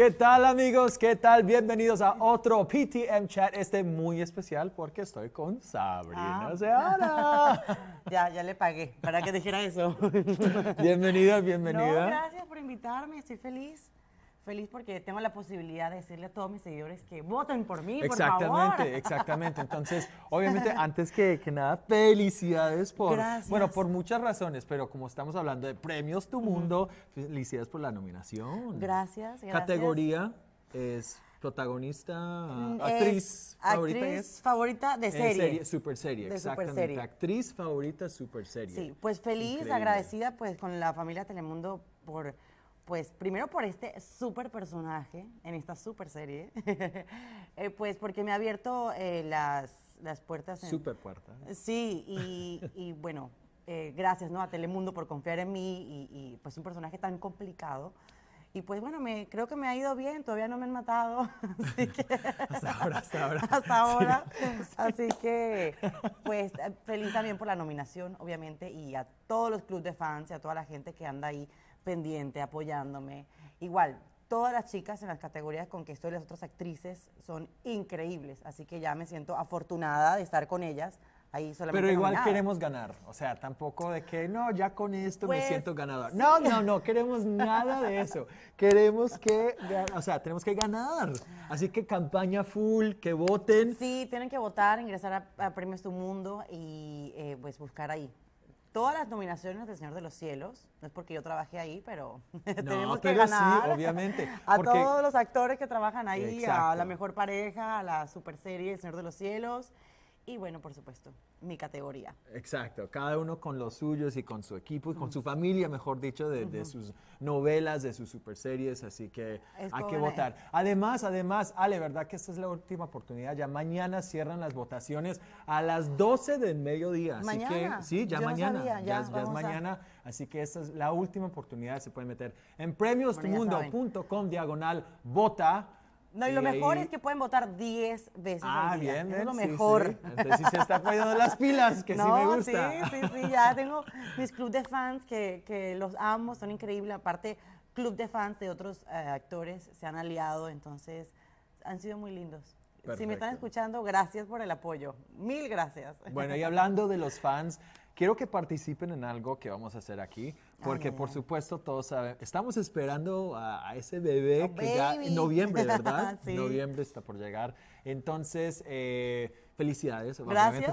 ¿Qué tal amigos? ¿Qué tal? Bienvenidos a otro PTM Chat, este muy especial porque estoy con Sabrina ah. ya, ya le pagué para que dijera eso. bienvenida, bienvenida. No, gracias por invitarme, estoy feliz feliz porque tengo la posibilidad de decirle a todos mis seguidores que voten por mí, exactamente, por favor. Exactamente, exactamente. Entonces, obviamente, antes que, nada, felicidades por... Bueno, por muchas razones, pero como estamos hablando de premios Tu Mundo, felicidades por la nominación. Gracias, gracias. Categoría es protagonista, mm, actriz, favorita. Actriz favorita de serie. super serie, exactamente. Actriz favorita, super serie. Sí, pues feliz, agradecida pues con la familia Telemundo por pues primero por este súper personaje en esta súper serie, eh, pues porque me ha abierto eh, las, las, puertas. Súper super puertas. Sí, y, y bueno, eh, gracias ¿no? a Telemundo por confiar en mí y, pues un personaje tan complicado. Y pues bueno, me, creo que me ha ido bien, todavía no me han matado. hasta ahora, hasta ahora. Hasta ahora. Así que, pues feliz también por la nominación, obviamente, y a todos los clubes de fans y a toda la gente que anda ahí pendiente, apoyándome. Igual, todas las chicas en las categorías con que estoy, las otras actrices, son increíbles. Así que ya me siento afortunada de estar con ellas. Ahí solamente Pero igual queremos ganar, o sea, tampoco de que no, ya con esto me pues, siento ganador. No, no, no, queremos nada de eso. Queremos que, o sea, tenemos que ganar. Así que campaña full, que voten. Sí, tienen que votar, ingresar a, a Premios Tu Mundo y eh, pues buscar ahí todas las nominaciones del Señor de los Cielos. No es porque yo trabajé ahí, pero tenemos que ganar. obviamente. A todos los actores que trabajan ahí, a la mejor pareja, a la super serie El Señor de los Cielos y bueno, por supuesto, mi categoría. Exacto, cada uno con los suyos y con su equipo y con su familia, mejor dicho, de, sus novelas, de sus superseries. así que hay que votar. Además, además, Ale, ¿verdad que esta es la última oportunidad? Ya mañana cierran las votaciones a las 12 del mediodía, así ¿Mañana? sí, ya mañana, ya, es mañana, así que esta es la última oportunidad, se puede meter en premiosmundo.com diagonal vota no, y, lo mejor es que pueden votar 10 veces. Ah, bien, es lo mejor. Entonces se está poniendo las pilas, que sí me gusta. Sí, sí, sí, ya tengo mis club de fans que, los amo, son increíbles. Aparte, club de fans de otros eh, actores se han aliado, entonces han sido muy lindos. Si me están escuchando, gracias por el apoyo. Mil gracias. Bueno, y hablando de los fans, quiero que participen en algo que vamos a hacer aquí. Porque por supuesto todos saben, estamos esperando a, ese bebé que ya en noviembre, ¿verdad? Noviembre está por llegar. Entonces, eh, felicidades,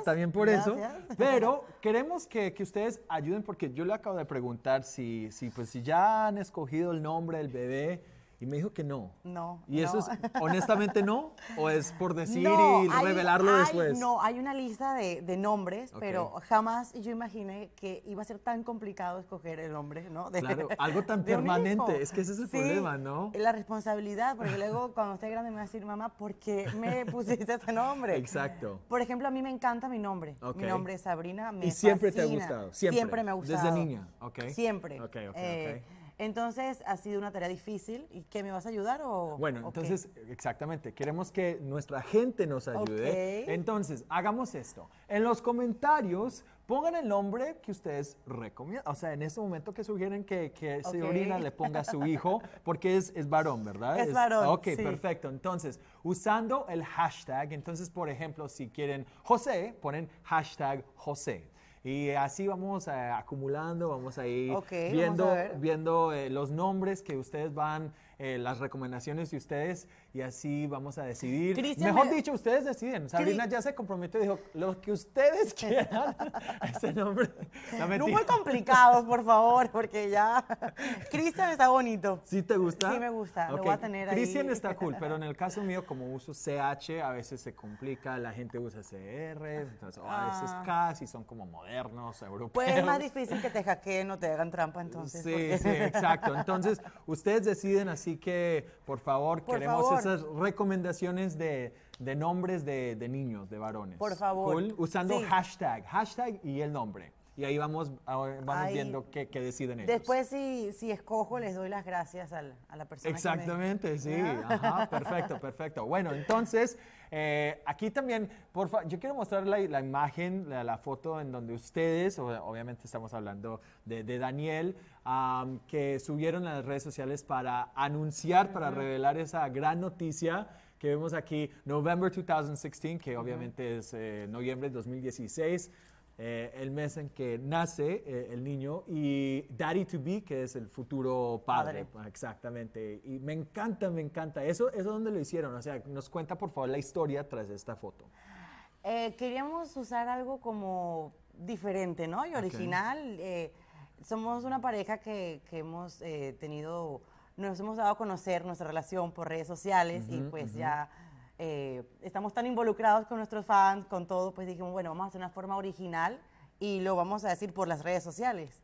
también por eso. Pero queremos que, que, ustedes ayuden porque yo le acabo de preguntar si, si, pues, si ya han escogido el nombre del bebé y me dijo que no. No. ¿Y eso es honestamente no? ¿O es por decir y revelarlo después? No, hay una lista de, nombres, pero jamás yo imaginé que iba a ser tan complicado escoger el nombre, ¿no? claro, algo tan permanente. Es que ese es el problema, ¿no? La responsabilidad, porque luego cuando esté grande me va a decir, mamá, ¿por qué me pusiste ese nombre? Exacto. Por ejemplo, a mí me encanta mi nombre. Mi nombre es Sabrina. Me ¿Y siempre te ha gustado? Siempre. me ha gustado. Desde niña, ok. Siempre. Ok, ok, eh, entonces, ha sido una tarea difícil. ¿Y qué me vas a ayudar o.? Bueno, entonces, exactamente. Queremos que nuestra gente nos ayude. Entonces, hagamos esto. En los comentarios, pongan el nombre que ustedes recomiendan. O sea, en ese momento que sugieren que, que orina, le ponga a su hijo, porque es, varón, ¿verdad? Es, varón. Ok, perfecto. Entonces, usando el hashtag, entonces, por ejemplo, si quieren José, ponen hashtag José. Y así vamos eh, acumulando, vamos a ir viendo, viendo eh, los nombres que ustedes van eh, las recomendaciones de ustedes y así vamos a decidir. Mejor dicho, ustedes deciden. Sabrina ya se comprometió y dijo, lo que ustedes quieran. Ese nombre. No, muy complicado, por favor, porque ya... Cristian está bonito. ¿Sí te gusta? Sí me gusta, lo voy a tener Christian está cool, pero en el caso mío, como uso CH, a veces se complica, la gente usa CR, entonces a veces casi ah. son como modernos, europeos. Pues es más difícil que te hackeen o te hagan trampa entonces. Sí, sí, exacto. Entonces, ustedes deciden así Así que, por favor, queremos esas recomendaciones de, nombres de, niños, de varones. Por favor. Usando hashtag, hashtag y el nombre y ahí vamos, ah, vamos viendo qué, qué, deciden ellos. Después, si, si escojo, les doy las gracias a la, a la persona. Exactamente, sí. perfecto, perfecto. Bueno, entonces, eh, aquí también, por favor, yo quiero mostrar la, la imagen, la, la, foto en donde ustedes, obviamente estamos hablando de, de Daniel, que subieron a las redes sociales para anunciar, para revelar esa gran noticia que vemos aquí, November 2016, que obviamente es eh, noviembre de 2016, eh, el mes en que nace eh, el niño, y Daddy to be, que es el futuro padre. Ah, exactamente. Y me encanta, me encanta. Eso, es donde lo hicieron. O sea, nos cuenta por favor la historia tras esta foto. Eh, queríamos usar algo como diferente, ¿no? Y original. somos una pareja que, que hemos tenido, nos hemos dado a conocer nuestra relación por redes sociales y pues ya eh, estamos tan involucrados con nuestros fans, con todo, pues dijimos, bueno, vamos a hacer una forma original y lo vamos a decir por las redes sociales.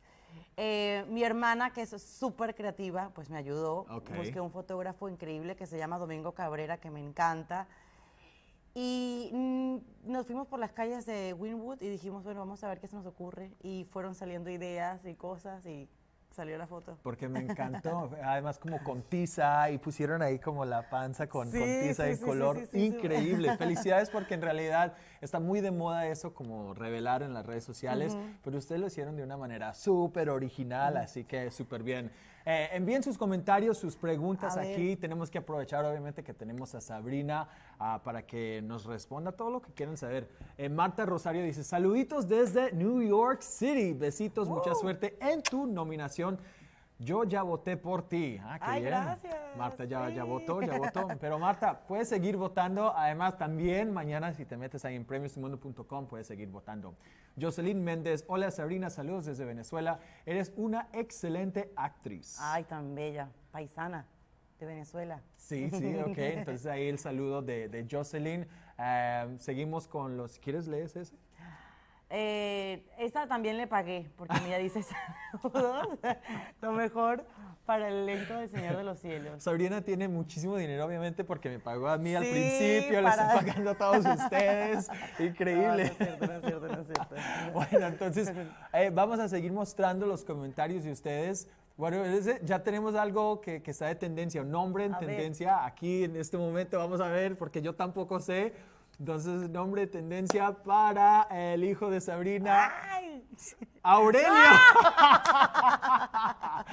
Eh, mi hermana, que es súper creativa, pues me ayudó. Busqué un fotógrafo increíble que se llama Domingo Cabrera, que me encanta. Y mm, nos fuimos por las calles de Winwood y dijimos, bueno, vamos a ver qué se nos ocurre. Y fueron saliendo ideas y cosas y Salió la foto. Porque me encantó. Además, como con tiza y pusieron ahí como la panza con, con tiza de color. Increíble. Felicidades porque en realidad está muy de moda eso, como revelar en las redes sociales. Pero ustedes lo hicieron de una manera súper original, así que súper bien. Eh, envíen sus comentarios, sus preguntas aquí. Tenemos que aprovechar, obviamente, que tenemos a Sabrina ah, para que nos responda todo lo que quieren saber. Eh, Marta Rosario dice: Saluditos desde New York City. Besitos, mucha oh. suerte en tu nominación. Yo ya voté por ti. Ah, Ay, gracias. Marta ya, ya votó, ya votó. Pero Marta, puedes seguir votando. Además, también mañana si te metes ahí en premiosmundo.com puedes seguir votando. Jocelyn Méndez, hola Sabrina, saludos desde Venezuela. Eres una excelente actriz. Ay, tan bella, paisana de Venezuela. Sí, sí, ok. Entonces ahí el saludo de, Jocelyn. Eh, seguimos con los... ¿Quieres leer ese? Eh, esta también le pagué, porque ella dice saludos, lo mejor para el lento del Señor de los Cielos. Sabrina tiene muchísimo dinero, obviamente, porque me pagó a mí al principio, les le pagando a todos ustedes. Increíble. No, es cierto, no es cierto, bueno, entonces, eh, vamos a seguir mostrando los comentarios de ustedes. Bueno, eh, ya tenemos algo que, está de tendencia, un nombre en tendencia aquí en este momento. Vamos a ver, porque yo tampoco sé. Entonces, nombre, tendencia para el hijo de Sabrina. Ay. Aurelio. Ah.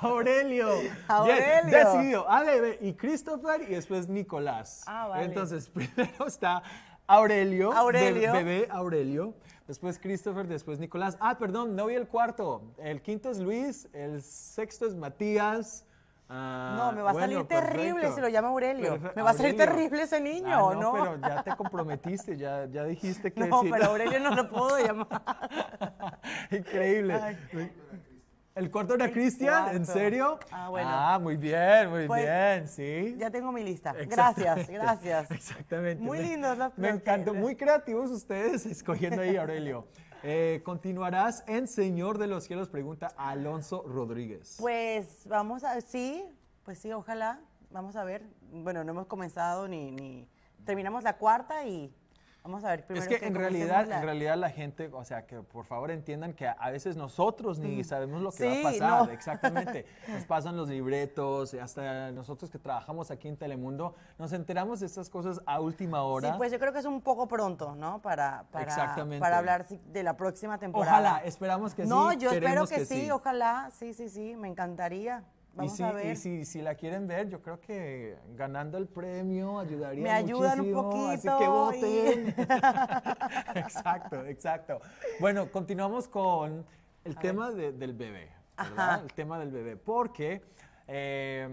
Aurelio. Aurelio. decidido. y Christopher y después Nicolás. Ah, vale. Entonces, primero está Aurelio. Aurelio. bebé Aurelio. Después Christopher, después Nicolás. Ah, perdón, no vi el cuarto. El quinto es Luis, el sexto es Matías. Ah, no, me va a salir terrible si lo llama Aurelio. me va a salir terrible ese niño, ah, no, ¿no? Pero ya te comprometiste, ya, ya dijiste que. No, pero Aurelio no lo puedo llamar. Increíble. ¿El cuarto era Cristian? ¿En serio? Ah, bueno. Ah, muy bien, muy pues, bien, sí. Ya tengo mi lista. Gracias, gracias. Exactamente. Muy lindos los Me encantó, muy creativos ustedes escogiendo ahí, Aurelio. Eh, ¿Continuarás en Señor de los Cielos? Pregunta Alonso Rodríguez. Pues vamos a, sí, pues sí, ojalá. Vamos a ver. Bueno, no hemos comenzado ni, ni terminamos la cuarta y Vamos a ver primero. Es que, en, realidad, la... en realidad la gente, o sea, que por favor entiendan que a veces nosotros ni mm. sabemos lo que va a pasar, exactamente. Nos pasan los libretos, hasta nosotros que trabajamos aquí en Telemundo, nos enteramos de estas cosas a última hora. Sí, pues yo creo que es un poco pronto, ¿no? Para, para, hablar de la próxima temporada. Ojalá, esperamos que sí. No, yo espero que, sí, ojalá, sí, sí, sí, me encantaría y si, la quieren ver, yo creo que ganando el premio ayudaría Me ayudan un poquito. Así que voten. exacto, exacto. Bueno, continuamos con el tema del bebé. El tema del bebé. Porque eh,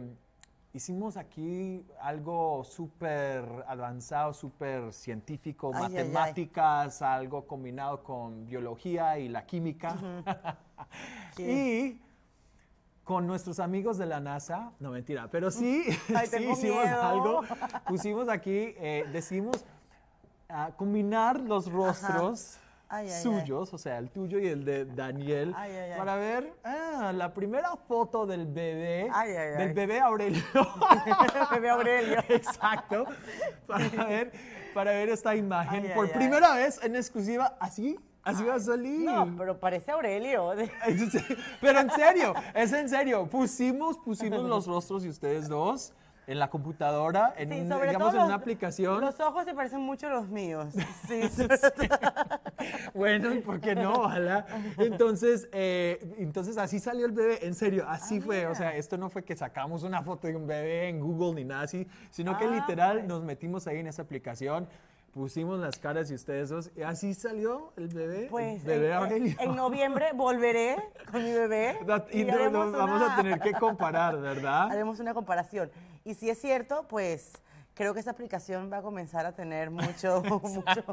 hicimos aquí algo súper avanzado, súper científico, matemáticas, algo combinado con biología y la química. y con nuestros amigos de la NASA, no mentira, pero sí, hicimos algo. Pusimos aquí, eh, decimos ah, combinar los rostros. suyos, o sea, el tuyo y el de Daniel, para ver ah, la primera foto del bebé, del bebé Aurelio. bebé Aurelio. Exacto, para ver, para ver esta imagen por primera vez en exclusiva, así Así va a salir. No, pero parece Aurelio. pero en serio, es en serio. Pusimos, pusimos los rostros de ustedes dos en la computadora, en, sí, sobre en una aplicación. Los ojos se parecen mucho a los míos. Sí, bueno, ¿y por qué no? Ojalá. Entonces, eh, entonces así salió el bebé, en serio, así ah, fue. O sea, esto no fue que sacamos una foto de un bebé en Google ni nada así, sino que ah, literal nos metimos ahí en esa aplicación pusimos las caras y ustedes dos. Así salió el bebé. Pues, en, noviembre volveré con mi bebé. y, vamos a tener que comparar, ¿verdad? Haremos una comparación. Y si es cierto, pues creo que esta aplicación va a comenzar a tener mucho, mucho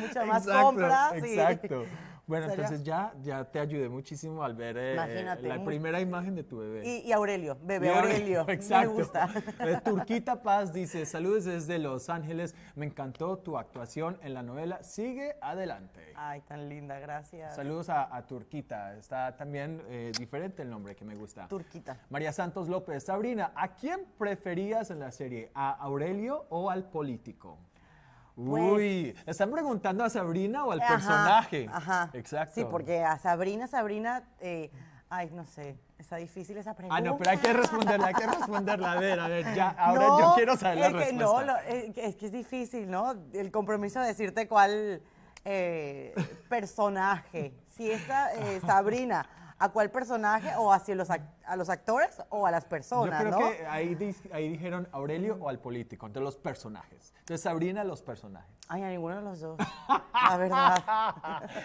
mucha más compras. Exacto. Bueno, entonces ya, ya te ayudé muchísimo al ver eh, la primera imagen de tu bebé. Y, Aurelio, bebé Aurelio, Me gusta. Eh, Turquita Paz dice, saludos desde Los Ángeles, me encantó tu actuación en la novela, sigue adelante. Ay, tan linda, gracias. Saludos a, Turquita, está también eh, diferente el nombre que me gusta. Turquita. María Santos López, Sabrina, ¿a quién preferías en la serie? ¿A Aurelio o al político? Pues Uy, están preguntando a Sabrina o al personaje? Ajá. Exacto. Sí, porque a Sabrina, Sabrina, eh, ay, no sé, está difícil esa pregunta. Ah, no, pero hay que responderla, hay que responderla. A ver, a ver, ya, ahora yo quiero saber la es respuesta. Que no, eh, es que es difícil, ¿no? El compromiso de decirte cuál eh, personaje. Si es eh, Sabrina, ¿a cuál personaje o hacia los actores? a los actores o a las personas, Yo creo que ahí, dijeron Aurelio o al político, entre los personajes. Entonces, Sabrina, los personajes. Ay, a ninguno de los dos, la verdad.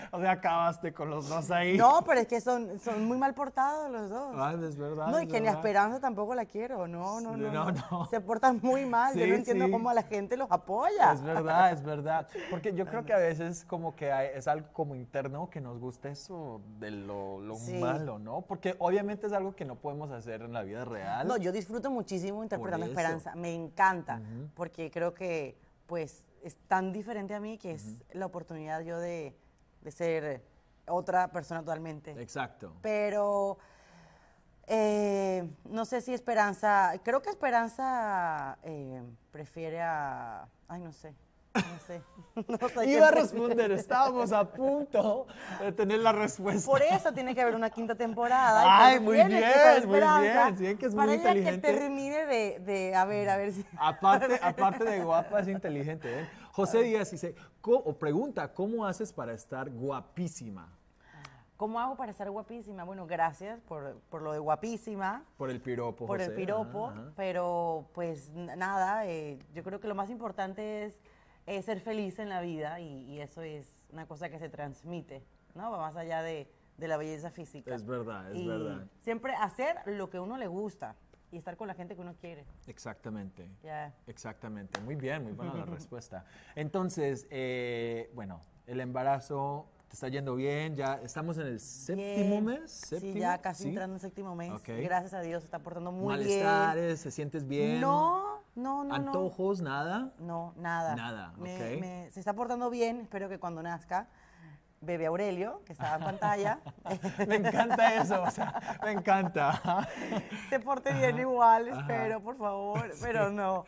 o sea, acabaste con los dos ahí. No, pero es que son, son muy mal portados los dos. Ah, es verdad. No, y que ni Esperanza tampoco la quiero, no, no, no. Se portan muy mal, yo no entiendo cómo a la gente los apoya. Es verdad, es verdad. Porque yo creo que a veces como que es algo como interno que nos gusta eso de lo, malo, ¿no? Porque obviamente es algo que no podemos hacer en la vida real. No, yo disfruto muchísimo interpretando Esperanza, me encanta, porque creo que pues es tan diferente a mí que es la oportunidad yo de, ser otra persona totalmente. Exacto. Pero eh, no sé si Esperanza, creo que Esperanza eh, prefiere a, ay no sé, no sé. No sé Iba a responder, estábamos a punto de tener la respuesta. Por eso tiene que haber una quinta temporada. Ay, muy bien, muy bien. que es que termine de, a ver, a ver si. Aparte, aparte de guapa, es inteligente. ¿eh? José Díaz dice, o pregunta, ¿cómo haces para estar guapísima? ¿Cómo hago para estar guapísima? Bueno, gracias por, lo de guapísima. Por el piropo. Por el piropo, pero pues nada, eh, yo creo que lo más importante es es ser feliz en la vida y, eso es una cosa que se transmite, ¿no? Va más allá de, la belleza física. Es verdad, es verdad. Siempre hacer lo que uno le gusta y estar con la gente que uno quiere. Exactamente. Ya. Exactamente. Muy bien, muy buena la respuesta. Entonces, eh, bueno, el embarazo te está yendo bien, ya estamos en el séptimo mes. Sí, ya casi entrando en el séptimo mes. Gracias a Dios, está portando muy bien. ¿Malestares? ¿Se sientes bien? No, no, no. ¿Antojos, nada? No, nada. Nada, Se está portando bien, espero que cuando nazca. bebe Aurelio, que estaba en pantalla. me encanta eso, me encanta. se porte bien igual, espero, por favor, pero no.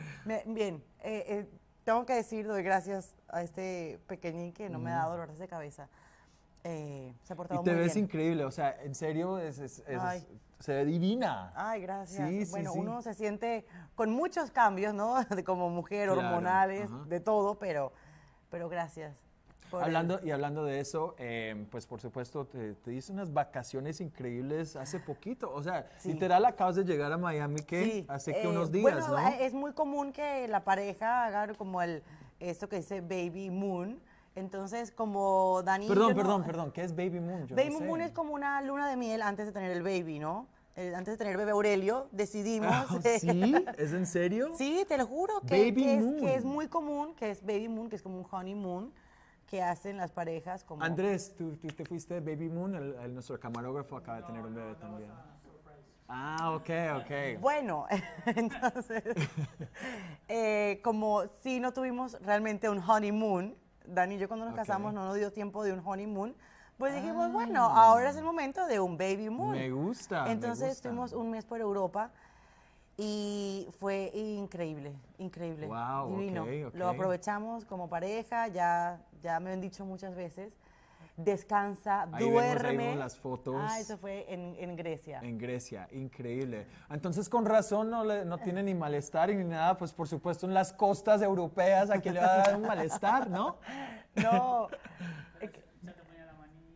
bien, eh, eh, tengo que decir, doy gracias a este pequeñín que no me da dolores de cabeza. Eh, se ha portado y te ves increíble, o sea, en serio, se ve divina. Ay, gracias. bueno, uno se siente con muchos cambios, ¿no? Como mujer, hormonales, de todo, pero, pero gracias. Hablando, y hablando de eso, eh, pues por supuesto, te, te, hice unas vacaciones increíbles hace poquito. O sea, literal acabas de llegar a Miami que hace que eh, unos días, bueno, Es muy común que la pareja haga como el esto que dice baby moon, entonces, como Dani... Perdón, perdón, perdón, ¿qué es Baby Moon? baby Moon es como una luna de miel antes de tener el baby, ¿no? Eh, antes de tener bebé Aurelio, decidimos... Ah, ¿Es en serio? sí, te lo juro, que, Es, muy común, que es Baby Moon, que es como un honeymoon que hacen las parejas como... Andrés, tú, te fuiste Baby Moon, el, nuestro camarógrafo acaba de tener un bebé también. Ah, ok, ok. Bueno, entonces, eh, como si no tuvimos realmente un honeymoon, Dani y yo cuando nos casamos no nos dio tiempo de un honeymoon. Pues dijimos, bueno, ah. ahora es el momento de un baby moon. Me gusta. Entonces estuvimos un mes por Europa y fue increíble, increíble. Wow, Lo aprovechamos como pareja, ya, ya me han dicho muchas veces descansa, duerme. las fotos. Ah, eso fue en, Grecia. En Grecia, increíble. Entonces, con razón, no, le, no tiene ni malestar ni nada, pues por supuesto en las costas europeas, ¿a qué le va a dar un malestar, no? No.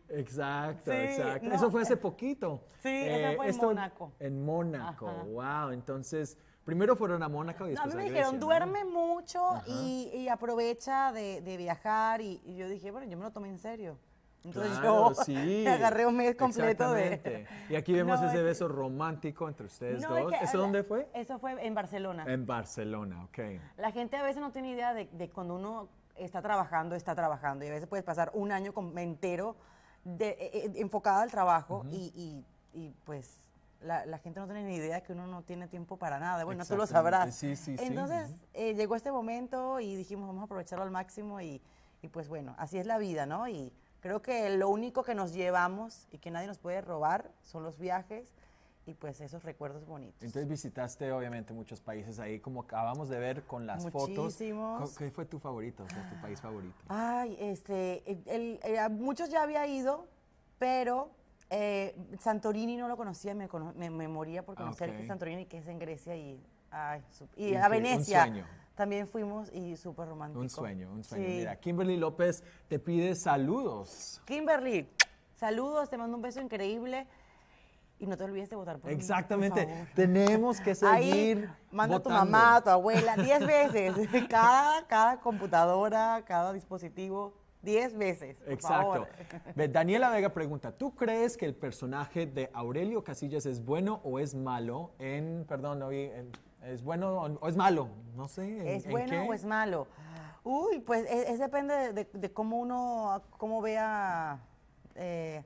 Exacto, exacto. Eso fue hace poquito. Sí, eso eh, fue en Mónaco. En Mónaco, wow. Entonces, primero fueron a Mónaco y después a mí me dijeron, duerme mucho y, aprovecha de, viajar. y, yo dije, bueno, yo me lo tomé en serio. Entonces yo me agarré un mes completo de... Y aquí vemos ese beso romántico entre ustedes dos. ¿Eso dónde fue? Eso fue en Barcelona. En Barcelona, ok. La gente a veces no tiene idea de, cuando uno está trabajando, está trabajando. Y a veces puedes pasar un año entero de, e, e, enfocada al trabajo y, pues la, gente no tiene ni idea que uno no tiene tiempo para nada. Bueno, tú lo sabrás. Sí, sí, Entonces sí. Eh, llegó este momento y dijimos vamos a aprovecharlo al máximo y, y pues bueno, así es la vida, ¿no? Y Creo que lo único que nos llevamos y que nadie nos puede robar son los viajes y pues esos recuerdos bonitos. Entonces visitaste obviamente muchos países ahí, como acabamos de ver con las Muchísimos. fotos. ¿Qué fue tu favorito, tu país favorito? Ay, este, muchos ya había ido, pero eh, Santorini no lo conocía, me, moría por conocer Santorini, que es en Grecia y, ay, y, y a Venecia. Un sueño. También fuimos y súper romántico. Un sueño, un sueño. Mira, Kimberly López te pide saludos. Kimberly, saludos, te mando un beso increíble. Y no te olvides de votar por Exactamente. Tenemos que seguir. manda a tu mamá, a tu abuela, 10 veces. cada, cada computadora, cada dispositivo, 10 veces. Exacto. Daniela Vega pregunta: ¿Tú crees que el personaje de Aurelio Casillas es bueno o es malo? En, perdón, no vi. En, ¿Es bueno o es malo? No sé. ¿Es bueno o es malo? Uy, pues e, depende de, cómo uno, cómo vea... Eh,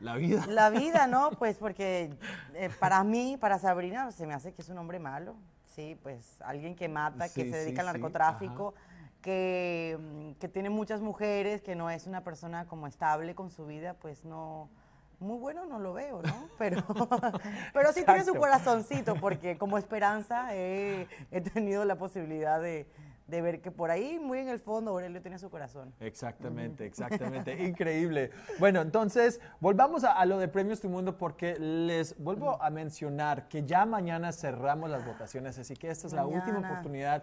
la vida. La vida, ¿no? Pues porque eh, para mí, para Sabrina, pues, se me hace que es un hombre malo. Sí, pues alguien que mata, que se dedica al narcotráfico, que, mm, que tiene muchas mujeres, que no es una persona como estable con su vida, pues no muy bueno no lo veo, ¿no? Pero, pero sí tiene su corazoncito, porque como esperanza he, tenido la posibilidad de, ver que por ahí, muy en el fondo, Aurelio tiene su corazón. Exactamente, exactamente. Increíble. Bueno, entonces, volvamos a, lo de Premios Tu Mundo porque les vuelvo a mencionar que ya mañana cerramos las votaciones, así que esta es la última oportunidad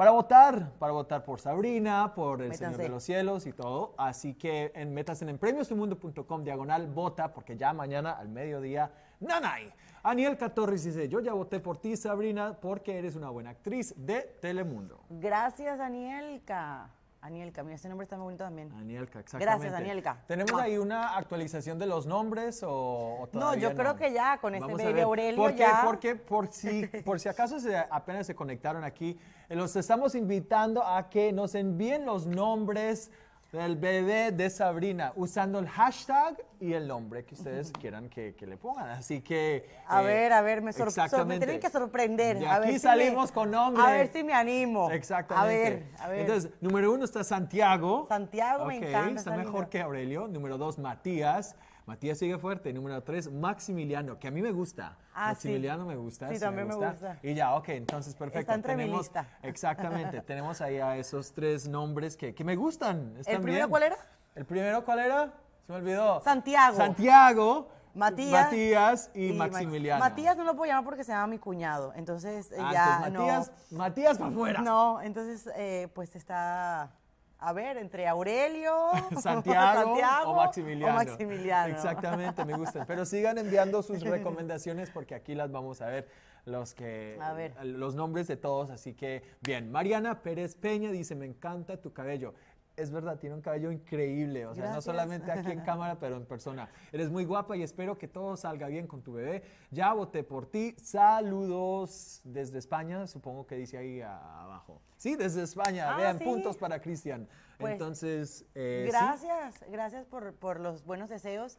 para votar, para votar por Sabrina, por El Señor de los Cielos y todo. Así que en, métanse en premiosumundo.com, diagonal vota, porque ya mañana al mediodía, nanay. Aniel Torres dice, yo ya voté por ti, Sabrina, porque eres una buena actriz de Telemundo. Gracias, Anielka. Anielka, mira, ese nombre está muy bonito también. Anielka, exactamente. Gracias, Anielka. ¿Tenemos ahí una actualización de los nombres o, o todavía No, yo creo que ya con este baby Aurelio porque, ya. Porque por si, por si acaso apenas se conectaron aquí, eh, los estamos invitando a que nos envíen los nombres el bebé de Sabrina, usando el hashtag y el nombre que ustedes quieran que, le pongan. Así que... A eh, ver, a ver, me sorprende. Me tienen que sorprender. salimos con nombre. A ver si me animo. Exactamente. A ver, a ver. Entonces, número uno está Santiago. Santiago me encanta. Está, mejor que Aurelio. Número dos, Matías. Matías sigue fuerte. Número tres, Maximiliano, que a mí me gusta. Ah, Maximiliano me gusta. Sí, también me gusta. Y ya, ok, entonces perfecto. tenemos, Exactamente, tenemos ahí a esos tres nombres que, me gustan. ¿El primero cuál era? ¿El primero cuál era? Se me olvidó. Santiago. Santiago. Matías, y, Maximiliano. Matías no lo puedo llamar porque se llama mi cuñado, entonces ah, ya Matías, Matías para afuera. No, entonces eh, pues está a ver, entre Aurelio, Santiago, o, Maximiliano. Exactamente, me gustan. Pero sigan enviando sus recomendaciones porque aquí las vamos a ver. Los que a ver. los nombres de todos, así que bien. Mariana Pérez Peña dice, "Me encanta tu cabello." es verdad, tiene un cabello increíble. O sea, no solamente aquí en cámara, pero en persona. Eres muy guapa y espero que todo salga bien con tu bebé. Ya voté por ti. Saludos desde España, supongo que dice ahí abajo. Sí, desde España. Ah, Vean, puntos para Cristian. Pues, Entonces. Eh, gracias, gracias por, los buenos deseos.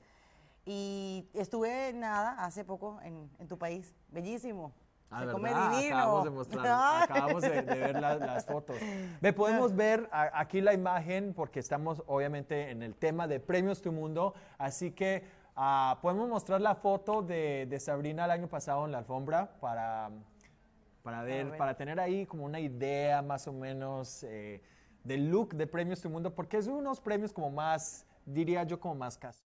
Y estuve nada hace poco en, en tu país. Bellísimo. Ah, acabamos de mostrar, acabamos de, ver las, fotos. ¿Me podemos ah. ver aquí la imagen porque estamos obviamente en el tema de Premios Tu Mundo, así que ah, podemos mostrar la foto de, de, Sabrina el año pasado en la alfombra para, para ver, para tener ahí como una idea más o menos eh, del look de Premios Tu Mundo, porque es unos premios como más, diría yo, como más casual.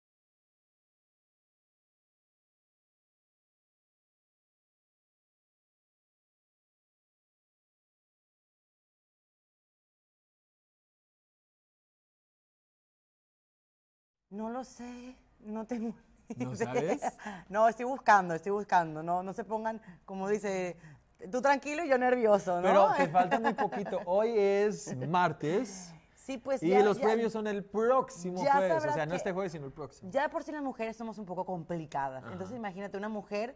No lo sé, no tengo ¿No sabes? No, estoy buscando, estoy buscando. No, no se pongan, como dice, tú tranquilo y yo nervioso, ¿no? Pero te falta muy poquito. Hoy es martes. Sí, pues y los premios son el próximo jueves, o sea, no este jueves, sino el próximo. Ya por si las mujeres somos un poco complicadas. Entonces, imagínate una mujer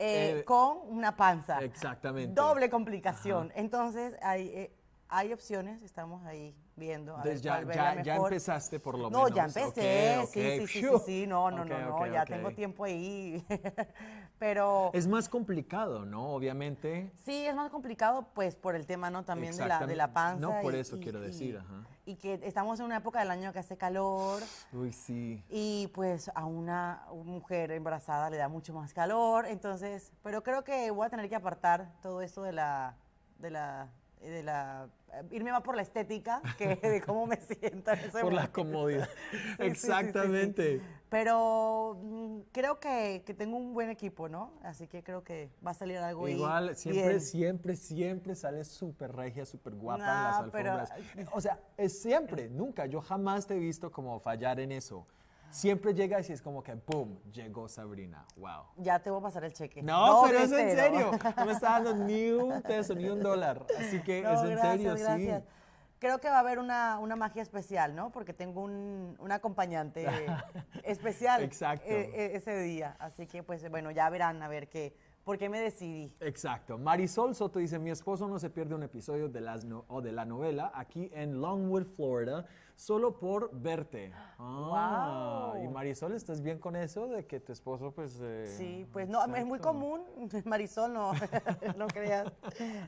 eh, eh, con una panza. Exactamente. Doble complicación. Entonces, hay, hay opciones, estamos ahí viendo. ya, empezaste por lo no, menos. No, ya empecé, Sí, sí, sí, sí, no, no, no, no, ya tengo tiempo ahí. Pero... Es más complicado, ¿no? Obviamente. Sí, es más complicado, pues, por el tema, ¿no? También de la, de panza. No, por eso quiero decir, ajá. Y que estamos en una época del año que hace calor. Uy, sí. Y pues a una mujer embarazada le da mucho más calor, entonces, pero creo que voy a tener que apartar todo eso de la, de la de la eh, irme más por la estética que de cómo me siento por la comodidad exactamente pero mm, creo que, tengo un buen equipo no así que creo que va a salir algo igual siempre siempre siempre sale súper regia súper guapa en las alfombras o sea es siempre nunca yo jamás te he visto como fallar en eso Siempre llega y es como que ¡boom! Llegó Sabrina. ¡Wow! Ya te voy a pasar el cheque. No, pero es en serio. No me está dando ni un peso, ni un dólar. Así que es en serio, gracias. sí. Creo que va a haber una, una magia especial, ¿no? Porque tengo un, acompañante especial Exacto. Eh, eh, ese día. Así que, pues, bueno, ya verán a ver qué ¿Por qué me decidí? Exacto. Marisol Soto dice, mi esposo no se pierde un episodio de, o de la novela aquí en Longwood, Florida, solo por verte. wow. Ah, y Marisol, ¿estás bien con eso de que tu esposo pues... Eh, sí, pues no, es muy común. Marisol, no, no creas.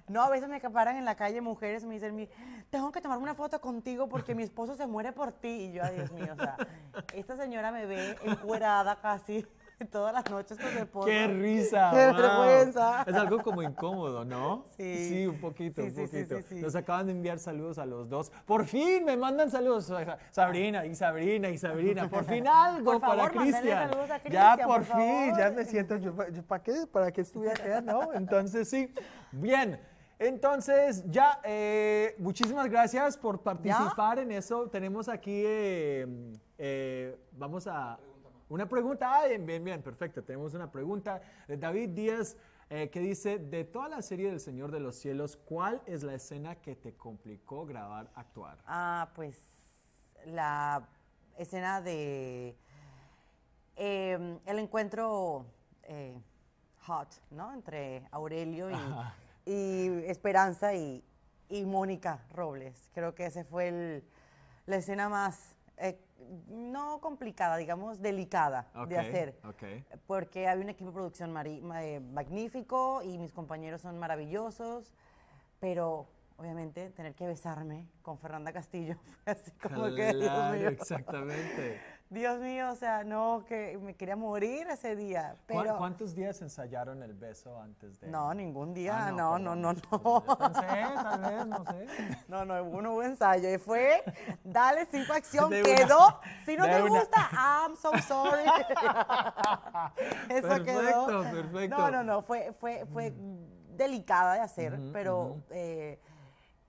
No, a veces me acaparan en la calle mujeres y me dicen, tengo que tomar una foto contigo porque mi esposo se muere por ti. Y yo, Dios mío, o sea, esta señora me ve encuerada casi. Todas las noches el pues, porno ¡Qué risa! ¡Qué Es algo como incómodo, ¿no? Sí. Sí, un poquito, un poquito. nos acaban de enviar saludos a los dos. ¡Por fin me mandan saludos! Sabrina y Sabrina y Sabrina. ¡Por fin algo por favor, para Cristian! Ya, por, fin, ya me siento. Yo, ¿Para qué? ¿Para qué estuve acá, no? Entonces, sí. Bien. Entonces, ya, eh, muchísimas gracias por participar en eso. Tenemos aquí, eh, eh, vamos a una pregunta. Ah, bien, bien, bien, perfecto. Tenemos una pregunta de David Díaz eh, que dice, de toda la serie del Señor de los Cielos, ¿cuál es la escena que te complicó grabar, actuar? Ah, pues la escena de em, el encuentro eh, hot, ¿no? Entre Aurelio y, Esperanza y, Mónica Robles. Creo que esa fue la escena más eh, no complicada, digamos delicada de hacer. Porque hay un equipo de producción eh, magnífico y mis compañeros son maravillosos, pero obviamente tener que besarme con Fernanda Castillo fue así como que exactamente. Dios mío, o sea, no, que me quería morir ese día. ¿Cuántos días ensayaron el beso antes de...? No, ningún día, ah, no, no, no, no, no. sé? tal vez, no sé. No, no, hubo un ensayo y fue, dale cinco acción, quedó. si no te gusta, I'm so sorry. Eso quedó. Perfecto, No, no, no, fue, fue, fue mm. delicada de hacer, pero eh,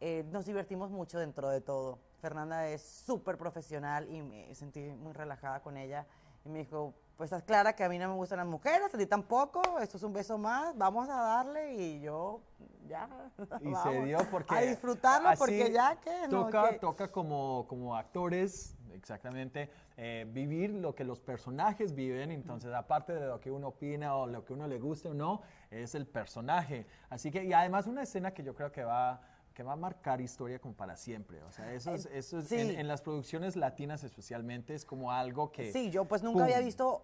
eh, nos divertimos mucho dentro de todo. Fernanda es súper profesional y me sentí muy relajada con ella. Y me dijo, pues estás clara que a mí no me gustan las mujeres, a ti tampoco, esto es un beso más, vamos a darle y yo ya. Y se dio porque... A disfrutarlo porque ya que... Toca, toca como, como actores, exactamente, eh, vivir lo que los personajes viven, entonces aparte de lo que uno opina o lo que uno le guste o no, es el personaje. Así que, y además una escena que yo creo que va que va a marcar historia como para siempre. O sea, eso es, eh, eso en, las producciones latinas especialmente es como algo que... Sí, yo pues nunca había visto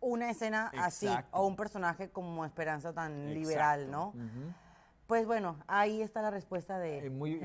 una escena así o un personaje como Esperanza tan liberal, ¿no? Pues bueno, ahí está la respuesta de muy,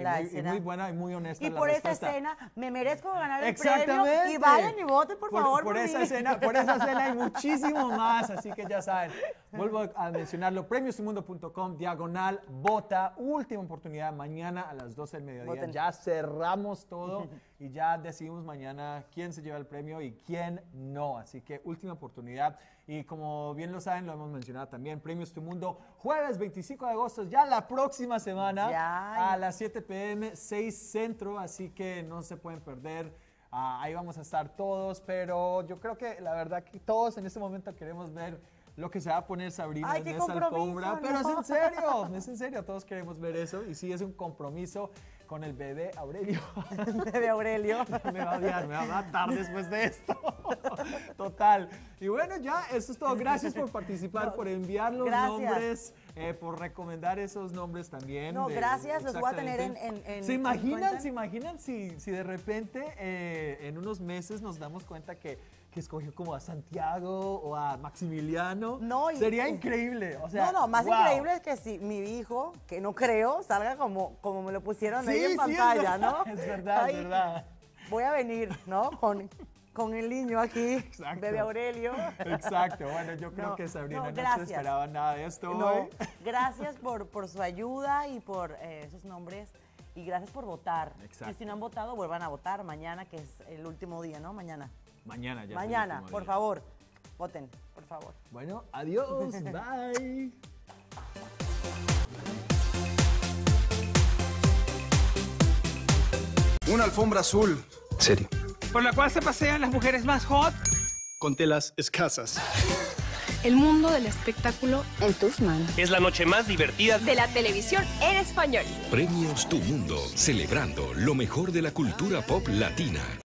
buena y muy honesta. Y por esa escena me merezco ganar el premio y vayan y voten por, favor. Por, esa escena, por esa hay muchísimo más, así que ya saben. Vuelvo a mencionarlo, premiosmundo.com, diagonal, vota, última oportunidad mañana a las 12 del mediodía. Ya cerramos todo y ya decidimos mañana quién se lleva el premio y quién no, así que última oportunidad. Y como bien lo saben, lo hemos mencionado también, Premios Tu Mundo, jueves 25 de agosto, ya la próxima semana, a las 7 pm, 6 centro, así que no se pueden perder. Ah, ahí vamos a estar todos, pero yo creo que la verdad que todos en este momento queremos ver lo que se va a poner Sabrina en esa alfombra. Pero es en serio, es en serio, todos queremos ver eso. Y sí, es un compromiso con el bebé Aurelio. El bebé Aurelio. me va a dar me va a matar después de esto. Total. Y bueno, ya, eso es todo. Gracias por participar, por enviar los nombres. Eh, por recomendar esos nombres también. No, gracias, los voy a tener en... ¿Se imaginan, ¿se imaginan si, de repente eh, en unos meses nos damos cuenta que que escogió como a Santiago o a Maximiliano. No, Sería increíble. O sea, no, no, más increíble es que si mi hijo, que no creo, salga como, como me lo pusieron ahí en pantalla, ¿no? Es verdad, es verdad. Voy a venir, ¿no? Con, el niño aquí, bebé Aurelio. Exacto. Bueno, yo creo que Sabrina no, se esperaba nada de esto hoy. gracias por, por su ayuda y por eh, esos nombres. Y gracias por votar. Y si no han votado, vuelvan a votar mañana, que es el último día, ¿no? Mañana. Mañana ya. Mañana, por favor. Voten, por favor. Bueno, adiós. bye. Una alfombra azul. Serio. Por la cual se pasean las mujeres más hot. Con telas escasas. El mundo del espectáculo en tus Es la noche más divertida de la televisión en español. Premios Tu Mundo, celebrando lo mejor de la cultura pop latina.